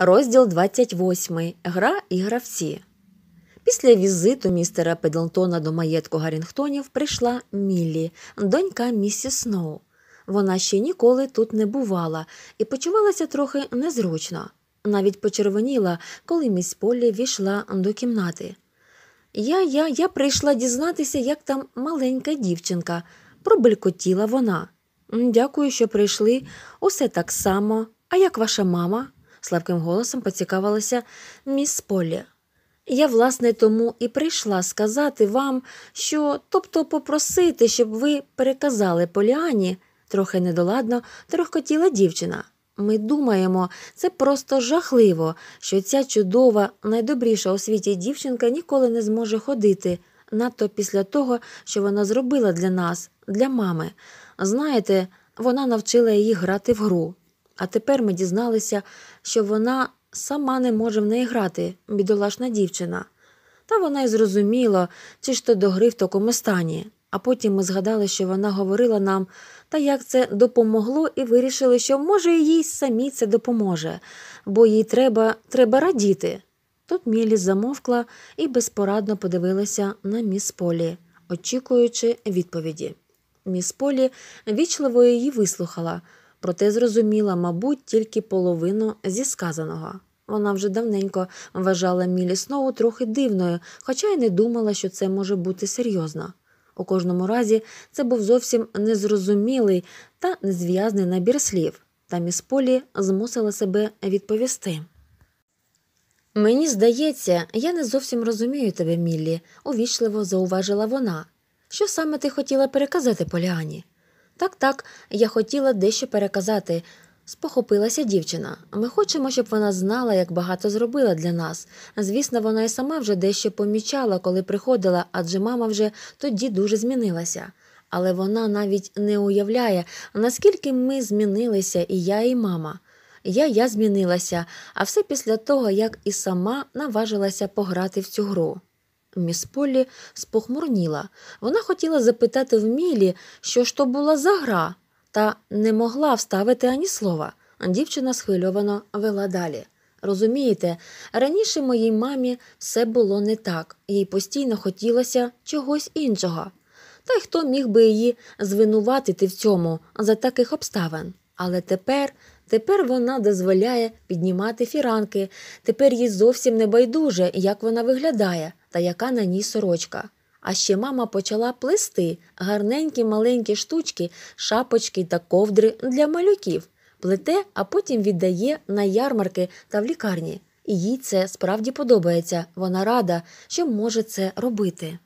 Розділ 28. Гра і гравці. Після візиту містера Педлтона до маєтку Гарінгтонів прийшла Міллі, донька місіс Сноу. Вона ще ніколи тут не бувала і почувалася трохи незручно, навіть почервоніла, коли місь Полі війшла до кімнати. Я, я, я прийшла дізнатися, як там маленька дівчинка, пробелькотіла вона. Дякую, що прийшли, усе так само. А як ваша мама? слабким голосом поцікавилася міс Полі. Я, власне, тому і прийшла сказати вам, що, тобто попросити, щоб ви переказали Поліані, трохи недоладно, трохкотіла дівчина. Ми думаємо, це просто жахливо, що ця чудова, найдобріша у світі дівчинка ніколи не зможе ходити, надто після того, що вона зробила для нас, для мами. Знаєте, вона навчила її грати в гру. А тепер ми дізналися, що вона сама не може в неї грати, бідолашна дівчина. Та вона й зрозуміла, чи ж то до гри в такому стані. А потім ми згадали, що вона говорила нам, та як це допомогло, і вирішили, що, може, їй самі це допоможе, бо їй треба треба радіти. Тут Мілі замовкла і безпорадно подивилася на міс Полі, очікуючи відповіді. Міс Полі вічливо її вислухала, проте зрозуміла, мабуть, тільки половину зі сказаного. Вона вже давненько вважала Мілі Сноу трохи дивною, хоча й не думала, що це може бути серйозно. У кожному разі це був зовсім незрозумілий та незв'язний набір слів, та міс Полі змусила себе відповісти. Мені здається, я не зовсім розумію тебе, Міллі, увічливо зауважила вона. Що саме ти хотіла переказати Поліані? Так, так, я хотіла дещо переказати. Спохопилася дівчина. Ми хочемо, щоб вона знала, як багато зробила для нас. Звісно, вона і сама вже дещо помічала, коли приходила, адже мама вже тоді дуже змінилася. Але вона навіть не уявляє, наскільки ми змінилися, і я, і мама. Я я змінилася, а все після того, як і сама наважилася пограти в цю гру. Міс Полі спохмурніла. Вона хотіла запитати в Мілі, що ж то була за гра, та не могла вставити ані слова. Дівчина схвильовано вела далі. Розумієте, раніше моїй мамі все було не так, їй постійно хотілося чогось іншого. Та й хто міг би її звинуватити в цьому за таких обставин? Але тепер, тепер вона дозволяє піднімати фіранки, тепер їй зовсім не байдуже, як вона виглядає та яка на ній сорочка. А ще мама почала плести гарненькі маленькі штучки, шапочки та ковдри для малюків, плете, а потім віддає на ярмарки та в лікарні. І їй це справді подобається. Вона рада, що може це робити.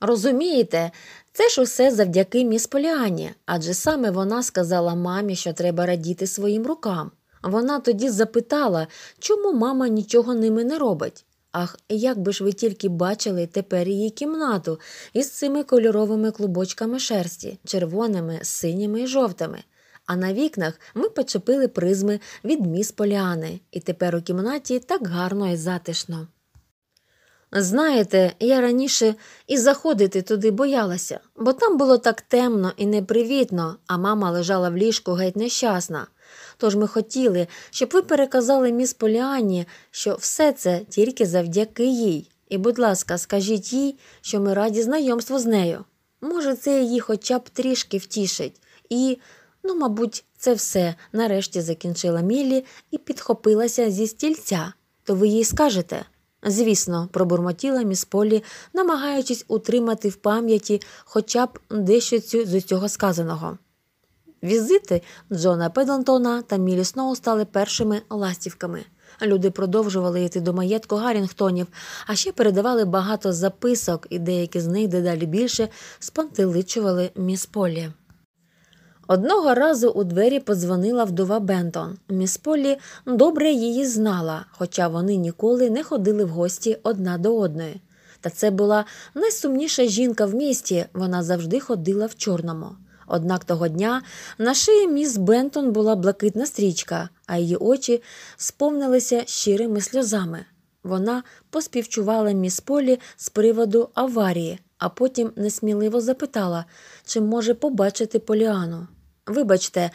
Розумієте, це ж усе завдяки міс Поліані, адже саме вона сказала мамі, що треба радіти своїм рукам. Вона тоді запитала, чому мама нічого ними не робить. Ах, як би ж ви тільки бачили тепер її кімнату із цими кольоровими клубочками шерсті, червоними, синіми і жовтими. А на вікнах ми почепили призми від міс Поліани, і тепер у кімнаті так гарно і затишно. Знаєте, я раніше і заходити туди боялася, бо там було так темно і непривітно, а мама лежала в ліжку геть нещасна. Тож ми хотіли, щоб ви переказали міс Поліані, що все це тільки завдяки їй. І, будь ласка, скажіть їй, що ми раді знайомству з нею. Може, це її хоча б трішки втішить. І, ну, мабуть, це все нарешті закінчила Мілі і підхопилася зі стільця. То ви їй скажете. Звісно, пробурмотіла міс Полі, намагаючись утримати в пам'яті хоча б дещо цю, з цього сказаного. Візити Джона Педлантона та Мілі Сноу стали першими ластівками. Люди продовжували йти до маєтку Гаррінгтонів, а ще передавали багато записок, і деякі з них дедалі більше спантеличували міс Полі. Одного разу у двері подзвонила вдова Бентон. Міс Полі добре її знала, хоча вони ніколи не ходили в гості одна до одної. Та це була найсумніша жінка в місті, вона завжди ходила в чорному. Однак того дня на шиї міс Бентон була блакитна стрічка, а її очі сповнилися щирими сльозами. Вона поспівчувала міс Полі з приводу аварії, а потім несміливо запитала, чи може побачити Поліану. Вибачте,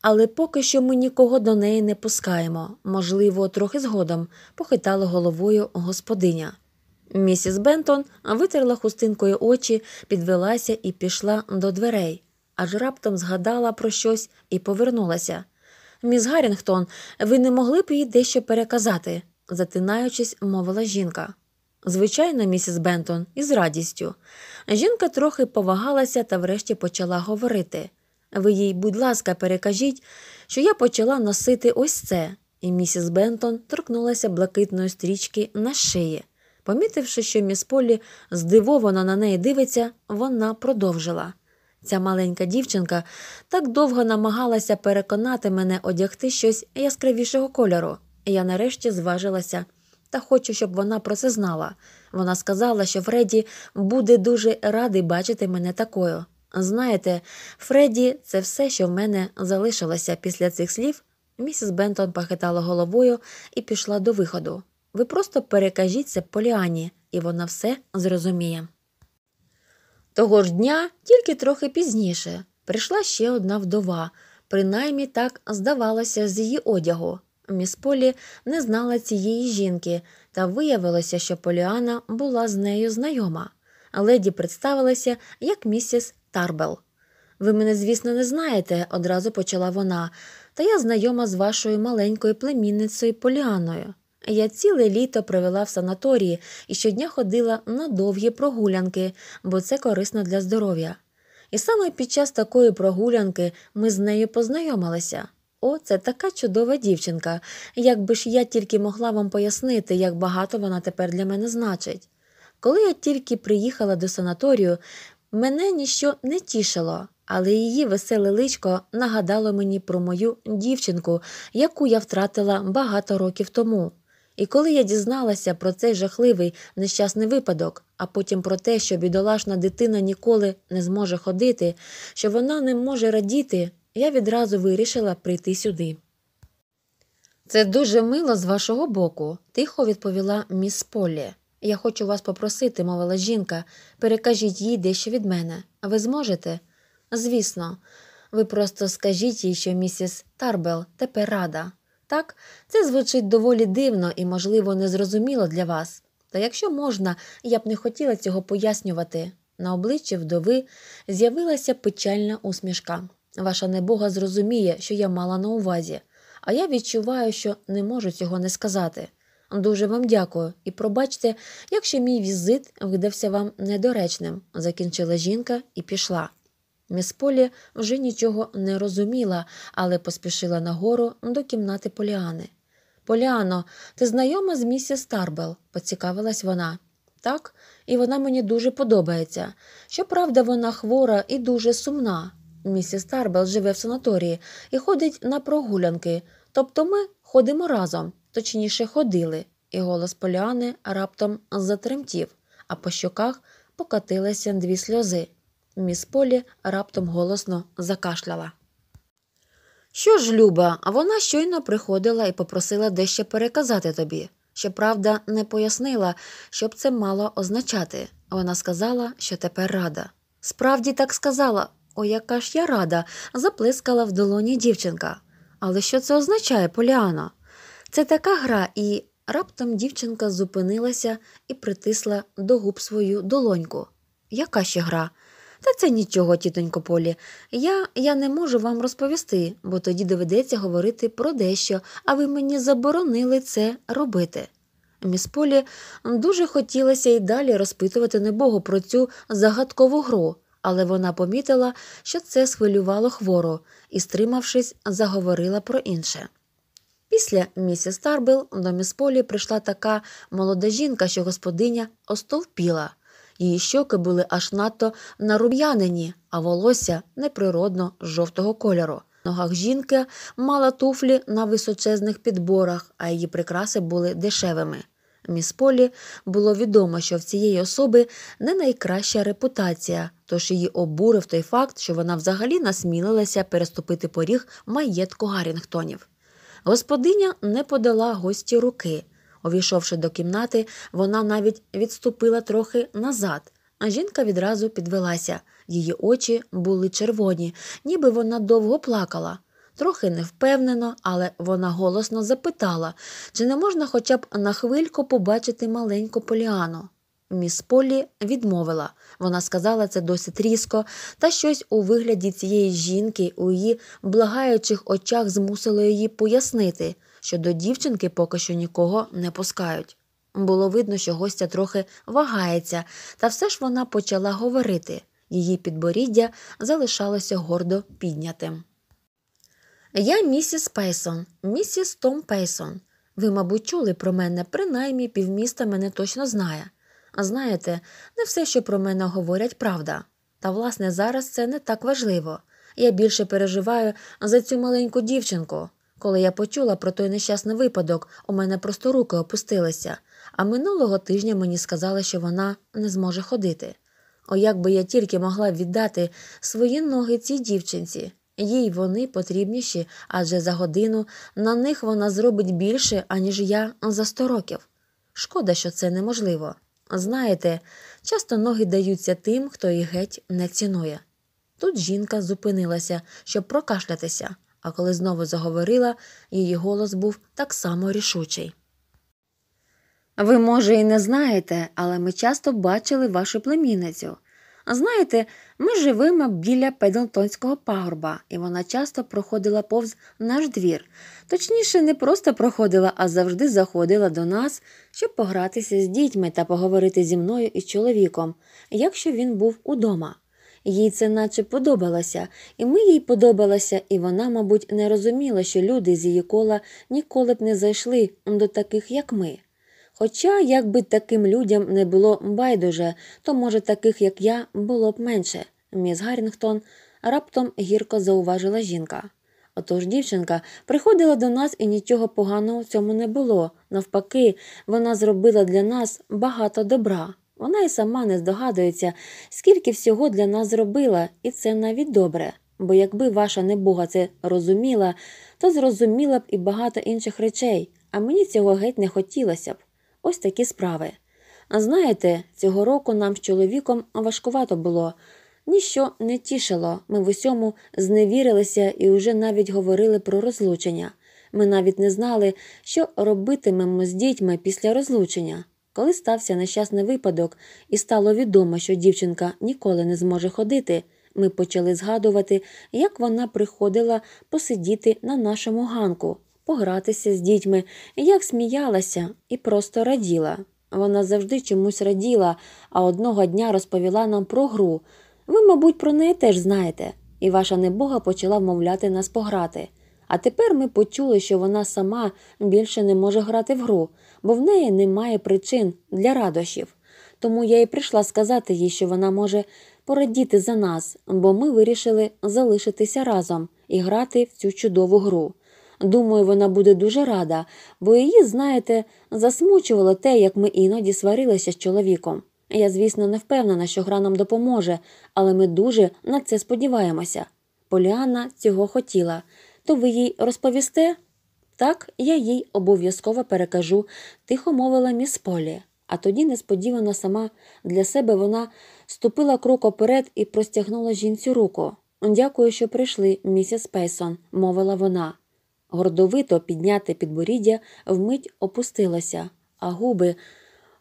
але поки що ми нікого до неї не пускаємо, можливо, трохи згодом, похитала головою господиня. Місіс Бентон витерла хустинкою очі, підвелася і пішла до дверей, аж раптом згадала про щось і повернулася. Міс Гаррінгтон, ви не могли б їй дещо переказати, затинаючись, мовила жінка. Звичайно, місіс Бентон, із радістю. Жінка трохи повагалася та врешті почала говорити. Ви їй, будь ласка, перекажіть, що я почала носити ось це, і місіс Бентон торкнулася блакитної стрічки на шиї. Помітивши, що міс Полі здивовано на неї дивиться, вона продовжила. Ця маленька дівчинка так довго намагалася переконати мене одягти щось яскравішого кольору, і я нарешті зважилася та хочу, щоб вона про це знала. Вона сказала, що Фредді буде дуже радий бачити мене такою. Знаєте, Фредді це все, що в мене залишилося після цих слів. Місіс Бентон похитала головою і пішла до виходу. Ви просто перекажіть це Поліані, і вона все зрозуміє. Того ж дня, тільки трохи пізніше, прийшла ще одна вдова, принаймні так здавалося з її одягу. Міс Полі не знала цієї жінки, та виявилося, що Поліана була з нею знайома. Леді представилася як місіс Тарбел. Ви мене, звісно, не знаєте, одразу почала вона, та я знайома з вашою маленькою племінницею Поліаною. Я ціле літо провела в санаторії і щодня ходила на довгі прогулянки, бо це корисно для здоров'я. І саме під час такої прогулянки ми з нею познайомилися. О, це така чудова дівчинка. Якби ж я тільки могла вам пояснити, як багато вона тепер для мене значить. Коли я тільки приїхала до санаторію, мене ніщо не тішило, але її веселе личко нагадало мені про мою дівчинку, яку я втратила багато років тому. І коли я дізналася про цей жахливий нещасний випадок, а потім про те, що бідолашна дитина ніколи не зможе ходити, що вона не може радіти, я відразу вирішила прийти сюди. Це дуже мило з вашого боку, тихо відповіла міс Полі. Я хочу вас попросити, мовила жінка, перекажіть їй дещо від мене. А ви зможете? Звісно, ви просто скажіть їй, що місіс Тарбел тепер рада. Так, це звучить доволі дивно і, можливо, незрозуміло для вас. Та якщо можна, я б не хотіла цього пояснювати. На обличчі вдови з'явилася печальна усмішка. Ваша небога зрозуміє, що я мала на увазі, а я відчуваю, що не можу цього не сказати. Дуже вам дякую і пробачте, якщо мій візит видався вам недоречним, закінчила жінка і пішла. Міс Полі вже нічого не розуміла, але поспішила нагору до кімнати Поліани. Поліано, ти знайома з місіс Старбел? поцікавилась вона. Так, і вона мені дуже подобається. Щоправда, вона хвора і дуже сумна. Місіс Тарбел живе в санаторії і ходить на прогулянки, тобто ми ходимо разом, точніше ходили, і голос Поліани раптом затремтів, а по щоках покатилися дві сльози. Міс Полі раптом голосно закашляла. Що ж, Люба, а вона щойно приходила і попросила дещо переказати тобі. Щоправда, не пояснила, що б це мало означати. Вона сказала, що тепер рада. Справді так сказала, о, яка ж я рада, заплескала в долоні дівчинка. Але що це означає, Поліано? Це така гра, і раптом дівчинка зупинилася і притисла до губ свою долоньку. Яка ще гра? Та це нічого, тітонько Полі. Я я не можу вам розповісти, бо тоді доведеться говорити про дещо, а ви мені заборонили це робити. Міс Полі дуже хотілося й далі розпитувати небого про цю загадкову гру, але вона помітила, що це схвилювало хвору і, стримавшись, заговорила про інше. Після місіс Тарбел до місполі прийшла така молода жінка, що господиня остовпіла. Її щоки були аж надто нарум'янені, а волосся неприродно жовтого кольору. Ногах жінки мала туфлі на височезних підборах, а її прикраси були дешевими. Міс Полі було відомо, що в цієї особи не найкраща репутація, тож її обурив той факт, що вона взагалі насмілилася переступити поріг маєтку Гаррінгтонів. Господиня не подала гості руки. Увійшовши до кімнати, вона навіть відступила трохи назад, а жінка відразу підвелася. Її очі були червоні, ніби вона довго плакала трохи невпевнено, але вона голосно запитала, чи не можна хоча б на хвильку побачити маленьку поліану. Міс Полі відмовила, вона сказала це досить різко, та щось у вигляді цієї жінки у її благаючих очах змусило її пояснити, що до дівчинки поки що нікого не пускають. Було видно, що гостя трохи вагається, та все ж вона почала говорити її підборіддя залишалося гордо піднятим. Я місіс Пейсон, місіс Том Пейсон. Ви, мабуть, чули про мене, принаймні півміста мене точно знає. А знаєте, не все, що про мене говорять, правда. Та, власне, зараз це не так важливо. Я більше переживаю за цю маленьку дівчинку. Коли я почула про той нещасний випадок, у мене просто руки опустилися, а минулого тижня мені сказали, що вона не зможе ходити. О, як би я тільки могла віддати свої ноги цій дівчинці. Їй вони потрібніші, адже за годину на них вона зробить більше, аніж я за сто років. Шкода, що це неможливо. Знаєте, часто ноги даються тим, хто їх геть не цінує. Тут жінка зупинилася, щоб прокашлятися, а коли знову заговорила, її голос був так само рішучий. Ви, може, і не знаєте, але ми часто бачили вашу племінницю знаєте, ми живемо біля Педлтонського пагорба, і вона часто проходила повз наш двір. Точніше, не просто проходила, а завжди заходила до нас, щоб погратися з дітьми та поговорити зі мною і чоловіком, якщо він був удома. Їй це наче подобалося, і ми їй подобалося, і вона, мабуть, не розуміла, що люди з її кола ніколи б не зайшли до таких, як ми. Хоча, якби таким людям не було байдуже, то, може, таких, як я, було б менше, міс Гаррінгтон раптом гірко зауважила жінка. Отож дівчинка приходила до нас і нічого поганого в цьому не було. Навпаки, вона зробила для нас багато добра. Вона і сама не здогадується, скільки всього для нас зробила, і це навіть добре. Бо якби ваша небога це розуміла, то зрозуміла б і багато інших речей, а мені цього геть не хотілося б. Ось такі справи. знаєте, цього року нам з чоловіком важкувато було. Ніщо не тішило, ми в усьому зневірилися і вже навіть говорили про розлучення. Ми навіть не знали, що робитимемо з дітьми після розлучення. Коли стався нещасний випадок, і стало відомо, що дівчинка ніколи не зможе ходити, ми почали згадувати, як вона приходила посидіти на нашому ганку погратися з дітьми, як сміялася і просто раділа. Вона завжди чомусь раділа, а одного дня розповіла нам про гру. Ви, мабуть, про неї теж знаєте, і ваша небога почала вмовляти нас пограти. А тепер ми почули, що вона сама більше не може грати в гру, бо в неї немає причин для радощів. Тому я й прийшла сказати їй, що вона може порадіти за нас, бо ми вирішили залишитися разом і грати в цю чудову гру. Думаю, вона буде дуже рада, бо її, знаєте, засмучувало те, як ми іноді сварилися з чоловіком. Я, звісно, не впевнена, що гра нам допоможе, але ми дуже на це сподіваємося. Поліанна цього хотіла. То ви їй розповісте? Так, я їй обов'язково перекажу, тихо мовила міс Полі. А тоді несподівано сама для себе вона ступила крок оперед і простягнула жінцю руку. Дякую, що прийшли, місіс Пейсон, мовила вона. Гордовито підняти підборіддя вмить опустилася, а губи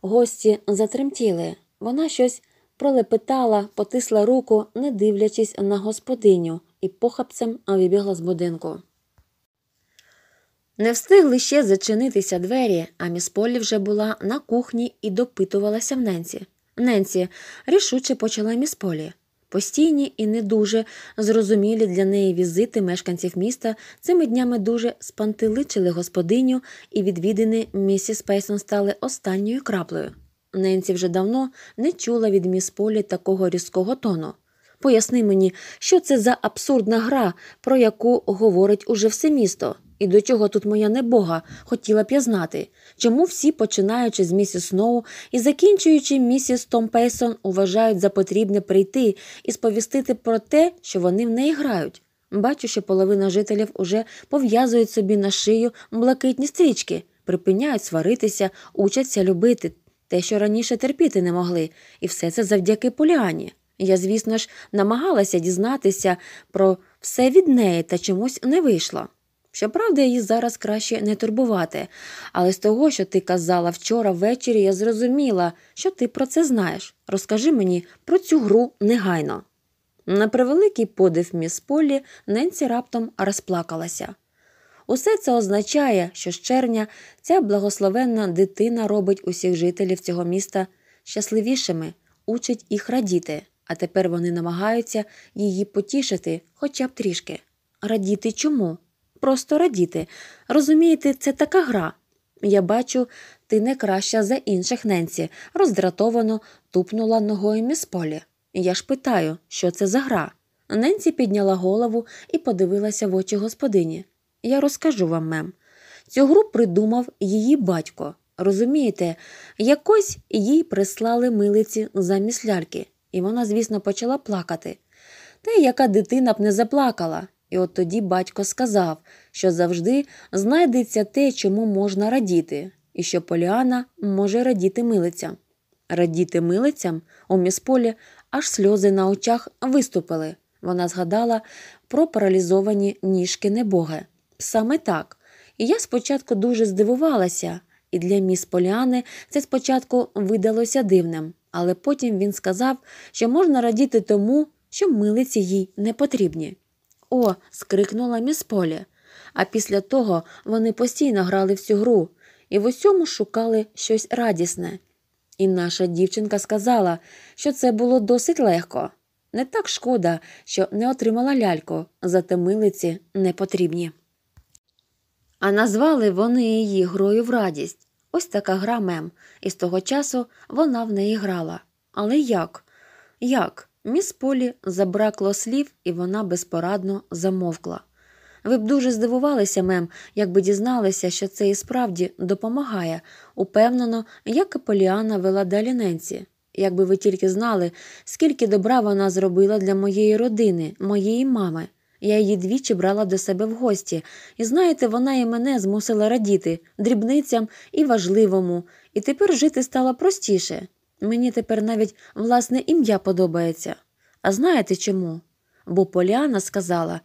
гості затремтіли. Вона щось пролепетала, потисла руку, не дивлячись на господиню, і похапцем вибігла з будинку. Не встигли ще зачинитися двері, а міс Полі вже була на кухні і допитувалася в ненці. Ненці рішуче почала міс Полі. Постійні і не дуже зрозумілі для неї візити мешканців міста цими днями дуже спантеличили господиню, і відвідини місіс Пейсон стали останньою краплею. Ненці вже давно не чула від міс Полі такого різкого тону. Поясни мені, що це за абсурдна гра, про яку говорить уже все місто. І до чого тут моя небога, хотіла б я знати, чому всі, починаючи з місіс Сноу і закінчуючи місіс Том Пейсон, вважають за потрібне прийти і сповістити про те, що вони в неї грають. Бачу, що половина жителів уже пов'язують собі на шию блакитні стрічки, припиняють сваритися, учаться любити те, що раніше терпіти не могли, і все це завдяки поліані. Я, звісно ж, намагалася дізнатися про все від неї та чомусь не вийшло. Щоправда, її зараз краще не турбувати, але з того, що ти казала вчора ввечері, я зрозуміла, що ти про це знаєш. Розкажи мені про цю гру негайно. На превеликий подив міс Полі Ненсі раптом розплакалася. Усе це означає, що з червня ця благословенна дитина робить усіх жителів цього міста щасливішими, учить їх радіти, а тепер вони намагаються її потішити хоча б трішки. Радіти чому? просто радіти. Розумієте, це така гра. Я бачу, ти не краща за інших ненці, роздратовано тупнула ногою міс Полі. Я ж питаю, що це за гра. Ненці підняла голову і подивилася в очі господині. Я розкажу вам, мем. Цю гру придумав її батько. Розумієте, якось їй прислали милиці замість ляльки, і вона, звісно, почала плакати. Та яка дитина б не заплакала, і от тоді батько сказав, що завжди знайдеться те, чому можна радіти, і що Поліана може радіти милицям. Радіти милицям у місполі аж сльози на очах виступили. Вона згадала про паралізовані ніжки небоги. Саме так. І я спочатку дуже здивувалася, і для міс Поліани це спочатку видалося дивним, але потім він сказав, що можна радіти тому, що милиці їй не потрібні. О! скрикнула міс Полі. А після того вони постійно грали в цю гру і в усьому шукали щось радісне. І наша дівчинка сказала, що це було досить легко. Не так шкода, що не отримала ляльку, зате милиці не потрібні. А назвали вони її грою в радість. Ось така гра мем, і з того часу вона в неї грала. Але як? Як? Міс Полі забракло слів, і вона безпорадно замовкла. Ви б дуже здивувалися, мем, якби дізналися, що це і справді допомагає, упевнено, як і Поліана вела далі ненці, Якби ви тільки знали, скільки добра вона зробила для моєї родини, моєї мами. Я її двічі брала до себе в гості, і знаєте, вона і мене змусила радіти дрібницям і важливому, і тепер жити стало простіше. Мені тепер навіть власне ім'я подобається. А знаєте чому? Бо Поліана сказала,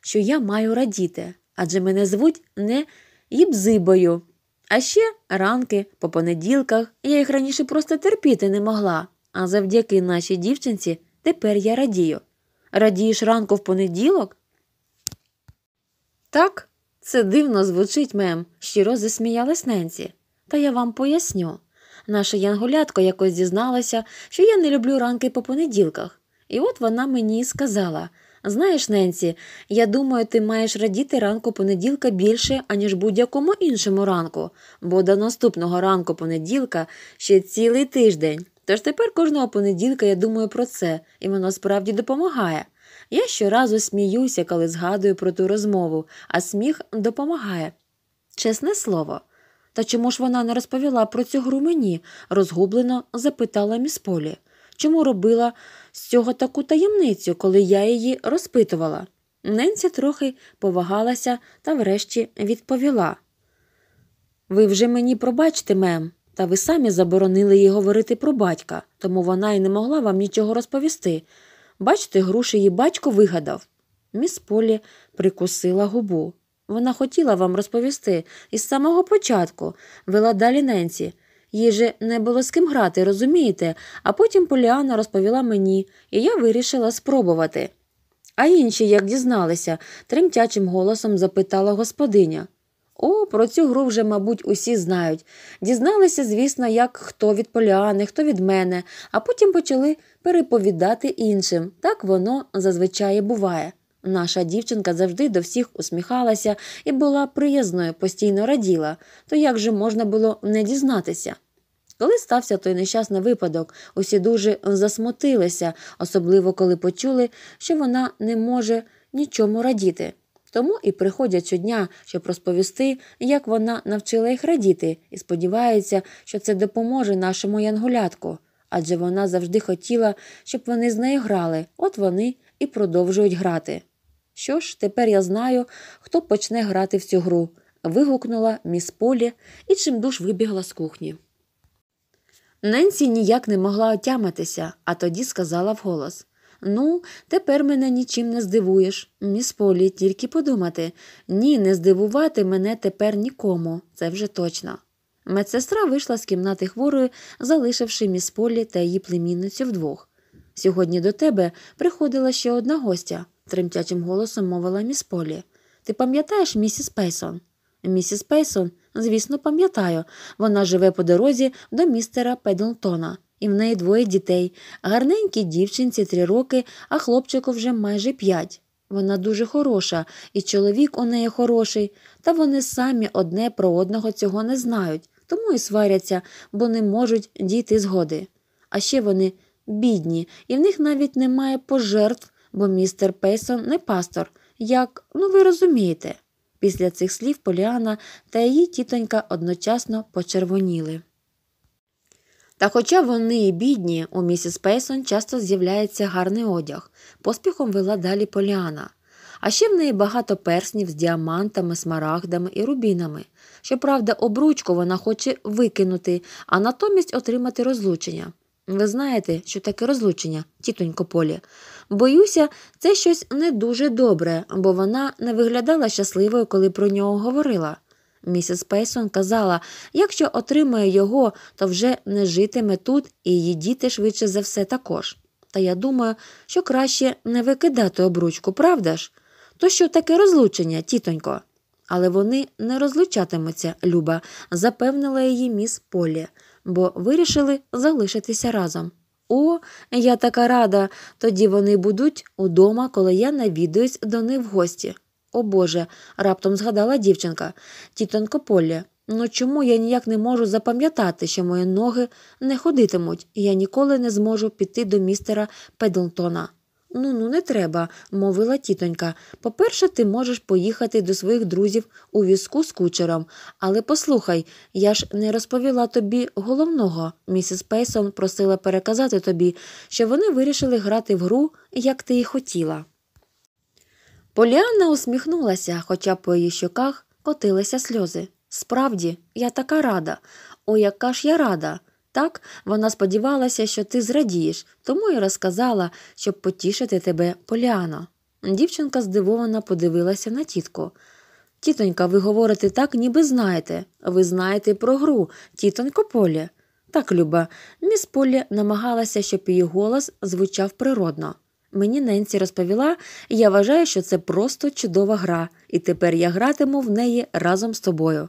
що я маю радіти, адже мене звуть не Єбзибою. А ще ранки по понеділках я їх раніше просто терпіти не могла. А завдяки нашій дівчинці тепер я радію. Радієш ранку в понеділок? Так, це дивно звучить мем, щиро засміялась Ненсі. Та я вам поясню. Наша янгулятко якось дізналася, що я не люблю ранки по понеділках. І от вона мені сказала знаєш, Ненсі, я думаю, ти маєш радіти ранку понеділка більше, аніж будь-якому іншому ранку, бо до наступного ранку понеділка ще цілий тиждень. Тож тепер кожного понеділка я думаю про це, і воно справді допомагає. Я щоразу сміюся, коли згадую про ту розмову, а сміх допомагає. Чесне слово, та чому ж вона не розповіла про цю гру мені? розгублено запитала міс Полі. Чому робила з цього таку таємницю, коли я її розпитувала? Ненці трохи повагалася та врешті відповіла. Ви вже мені пробачте, мем, та ви самі заборонили їй говорити про батька, тому вона й не могла вам нічого розповісти. Бачите, груші її батько вигадав. Міс Полі прикусила губу. Вона хотіла вам розповісти із самого початку, вела далі Ненсі. Їй же не було з ким грати, розумієте, а потім Поліана розповіла мені, і я вирішила спробувати. А інші, як дізналися, тремтячим голосом запитала господиня. О, про цю гру вже, мабуть, усі знають. Дізналися, звісно, як хто від Поліани, хто від мене, а потім почали переповідати іншим. Так воно зазвичай буває. Наша дівчинка завжди до всіх усміхалася і була приязною, постійно раділа, то як же можна було не дізнатися? Коли стався той нещасний випадок, усі дуже засмутилися, особливо коли почули, що вона не може нічому радіти. Тому і приходять щодня, щоб розповісти, як вона навчила їх радіти, і сподіваються, що це допоможе нашому янгулятку. Адже вона завжди хотіла, щоб вони з нею грали, от вони і продовжують грати. Що ж, тепер я знаю, хто почне грати в цю гру. вигукнула міс Полі і чимдуж вибігла з кухні. Ненсі ніяк не могла отямитися, а тоді сказала вголос Ну, тепер мене нічим не здивуєш, міс Полі, тільки подумати ні, не здивувати мене тепер нікому, це вже точно. Медсестра вийшла з кімнати хворої, залишивши міс Полі та її племінницю вдвох. Сьогодні до тебе приходила ще одна гостя тремтячим голосом мовила міс Полі. Ти пам'ятаєш місіс Пейсон? Місіс Пейсон, звісно, пам'ятаю. Вона живе по дорозі до містера Педлтона, і в неї двоє дітей. Гарненькій дівчинці три роки, а хлопчику вже майже п'ять. Вона дуже хороша, і чоловік у неї хороший, та вони самі одне про одного цього не знають, тому і сваряться, бо не можуть дійти згоди. А ще вони бідні, і в них навіть немає пожертв бо містер Пейсон не пастор, як, ну ви розумієте. Після цих слів Поліана та її тітонька одночасно почервоніли. Та, хоча вони і бідні, у місіс Пейсон часто з'являється гарний одяг, поспіхом вела далі Поліана. А ще в неї багато перснів з діамантами, смарагдами і рубінами. Щоправда, обручку вона хоче викинути, а натомість отримати розлучення. Ви знаєте, що таке розлучення, тітонько Полі. Боюся, це щось не дуже добре, бо вона не виглядала щасливою, коли про нього говорила. Місіс Пейсон казала, якщо отримає його, то вже не житиме тут і її діти швидше за все також. Та я думаю, що краще не викидати обручку, правда ж? То що таке розлучення, тітонько? Але вони не розлучатимуться, Люба, запевнила її міс Полі, бо вирішили залишитися разом. О, я така рада. Тоді вони будуть удома, коли я навідуюсь до них в гості. О Боже, раптом згадала дівчинка тітонько Полі. Ну чому я ніяк не можу запам'ятати, що мої ноги не ходитимуть, і я ніколи не зможу піти до містера Педлтона. Ну ну, не треба, мовила тітонька. По-перше, ти можеш поїхати до своїх друзів у візку з кучером. Але послухай, я ж не розповіла тобі головного. Місіс Пейсон просила переказати тобі, що вони вирішили грати в гру, як ти і хотіла. Поліанна усміхнулася, хоча по її щоках котилися сльози. Справді, я така рада. О, яка ж я рада. Так, вона сподівалася, що ти зрадієш, тому й розказала, щоб потішити тебе Поляно. Дівчинка здивовано подивилася на тітку. Тітонька, ви говорите так, ніби знаєте. Ви знаєте про гру, тітонько Полі. Так, Люба, міс Полі намагалася, щоб її голос звучав природно. Мені Ненсі розповіла, я вважаю, що це просто чудова гра, і тепер я гратиму в неї разом з тобою.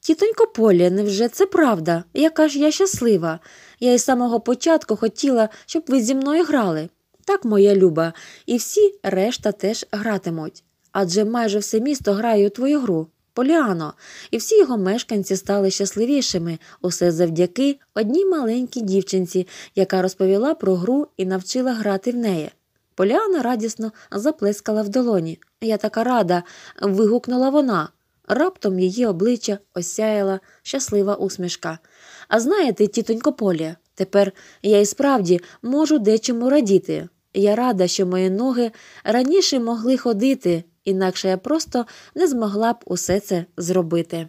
Тітонько Полі, невже це правда? Яка ж я щаслива. Я із самого початку хотіла, щоб ви зі мною грали. Так, моя люба, і всі решта теж гратимуть. Адже майже все місто грає у твою гру, Поліано, і всі його мешканці стали щасливішими, усе завдяки одній маленькій дівчинці, яка розповіла про гру і навчила грати в неї. Поліана радісно заплескала в долоні. Я така рада. вигукнула вона. Раптом її обличчя осяяла щаслива усмішка. А знаєте, тітонько Полі, тепер я і справді можу дечому радіти. Я рада, що мої ноги раніше могли ходити, інакше я просто не змогла б усе це зробити.